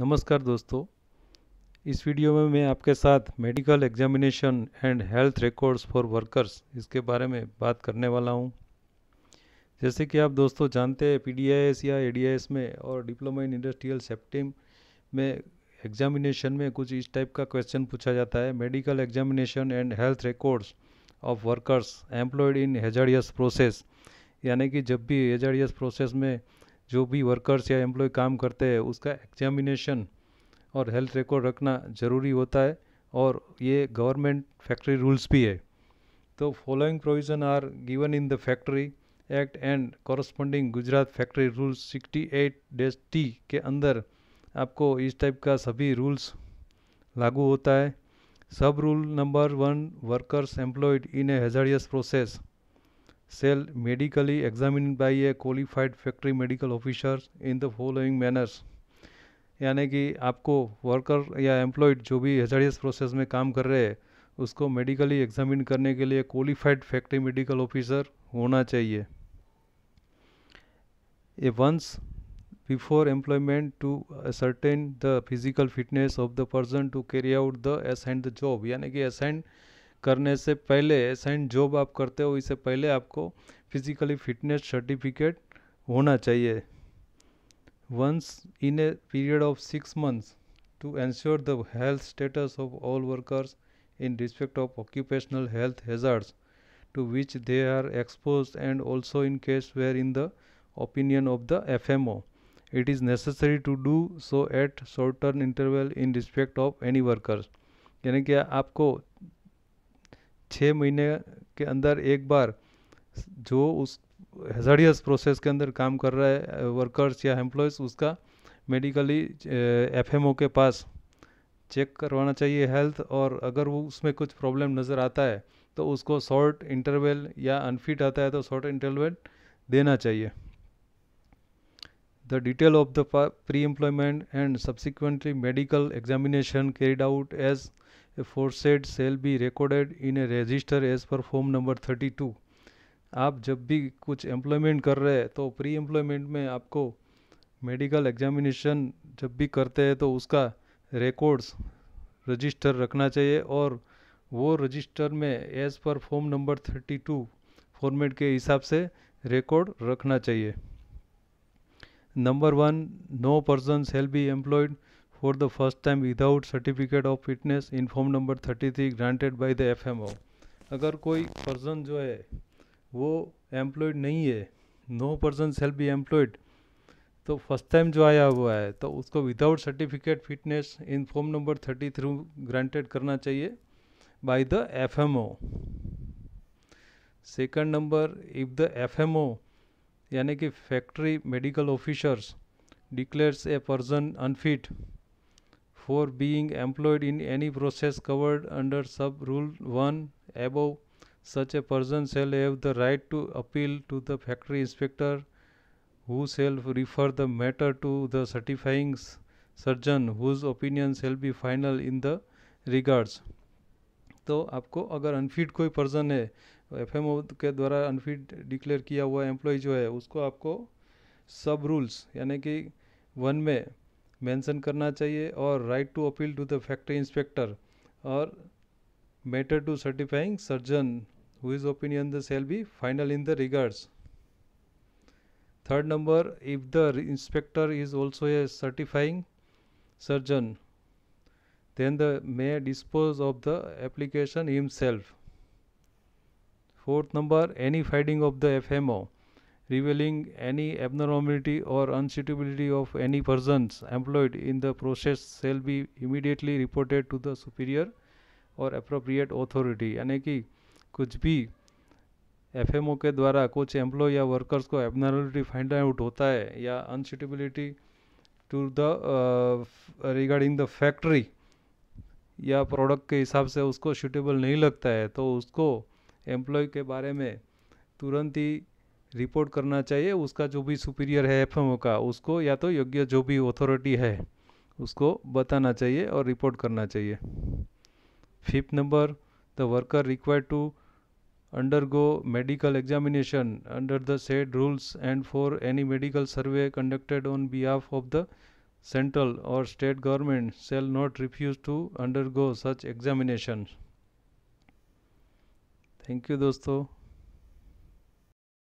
नमस्कार दोस्तों इस वीडियो में मैं आपके साथ medical examination and health records for workers इसके बारे में बात करने वाला हूं जैसे कि आप दोस्तों जानते हैं पीडीआईएस या एडीआईएस में और डिप्लोमा इन इंडस्ट्रियल सेप्टिम में एग्जामिनेशन में कुछ इस टाइप का क्वेश्चन पूछा जाता है medical examination and health records of workers employed in hazardous process यानी कि जब भी हेजारियस प्रोसेस में जो भी वर्कर्स या एम्प्लॉय काम करते हैं उसका एग्जामिनेशन और हेल्थ रिकॉर्ड रखना ज़रूरी होता है और ये गवर्नमेंट फैक्ट्री रूल्स भी है तो following provision are given in the factory act and corresponding Gujarat factory rules sixty eight days T के अंदर आपको इस टाइप का सभी रूल्स लागू होता है sub rule number one workers employed in a hazardous process shall medically examined by a qualified factory medical officer in the following manners यानी कि आपको worker या employed जो भी hazardous process में काम कर रहे हैं उसको medically एग्जामिन करने के लिए qualified factory medical officer होना चाहिए a once before employment to ascertain the physical fitness of the person to carry out the assigned job यानी कि assigned करने से पहले साइन जॉब आप करते हो इससे पहले आपको फिजिकली फिटनेस सर्टिफिकेट होना चाहिए once in a period of six months to ensure the health status of all workers in respect of occupational health hazards to which they are expose and also in case where in the opinion of the F M O it is necessary to do so at short term interval in respect of any workers यानी कि आपको छः महीने के अंदर एक बार जो उस हेजडियस प्रोसेस के अंदर काम कर रहे वर्कर्स uh, या एम्प्लॉयज़ उसका मेडिकली एफ uh, के पास चेक करवाना चाहिए हेल्थ और अगर वो उसमें कुछ प्रॉब्लम नज़र आता है तो उसको शॉर्ट इंटरवल या अनफिट आता है तो शॉर्ट इंटरवल देना चाहिए the detail of the pre employment and subsequently medical examination carried out as aforesaid shall be recorded in a register as per form number 32 आप जब भी कुछ एम्प्लॉयमेंट कर रहे हैं तो प्री एम्प्लॉयमेंट में आपको मेडिकल एग्जामिनेशन जब भी करते हैं तो उसका रिकॉर्ड्स रजिस्टर रखना चाहिए और वो रजिस्टर में as per form number 32 format के हिसाब से रिकॉर्ड रखना चाहिए number one no person shall be employed for the first time without certificate of fitness in form number 33 granted by the FMO अगर कोई पर्सन जो है वो एम्प्लॉयड नहीं है no person shall be employed to first time जो आया हुआ है तो उसको without certificate fitness in form number thirty three granted करना चाहिए by the F M O second number if the F M O यानी कि factory medical officers declares a person unfit for being employed in any process covered under sub rule 1 above such a person shall have the right to appeal to the factory inspector who shall refer the matter to the certifying surgeon whose opinion shall be final in the regards तो आपको अगर unfit कोई person है F के द्वारा unfit declare किया हुआ employ जो है उसको आपको सब रूल्स यानी कि वन में मेंशन करना चाहिए और right to appeal to the factory inspector और matter to certifying surgeon whose opinion the shall be final in the regards third number if the inspector is also a certifying surgeon then the may dispose of the application himself fourth number any finding of the F M O revealing any abnormality or unsuitability of any persons employed in the process shall be immediately reported to the superior or appropriate authority यानी कि कुछ भी F के द्वारा कुछ employ या workers को abnormality find out होता है या unsuitability to the regarding the factory या प्रोडक्ट के हिसाब से उसको सूटेबल नहीं लगता है तो उसको एम्प्लॉय के बारे में तुरंत ही रिपोर्ट करना चाहिए उसका जो भी सुपीरियर है एफएमओ का उसको या तो योग्य जो भी अथॉरिटी है उसको बताना चाहिए और रिपोर्ट करना चाहिए fifth number the worker require to undergo medical examination under the said rules and for any medical survey conducted on behalf of the central और state government shall not refuse to undergo such examination thank you दोस्तों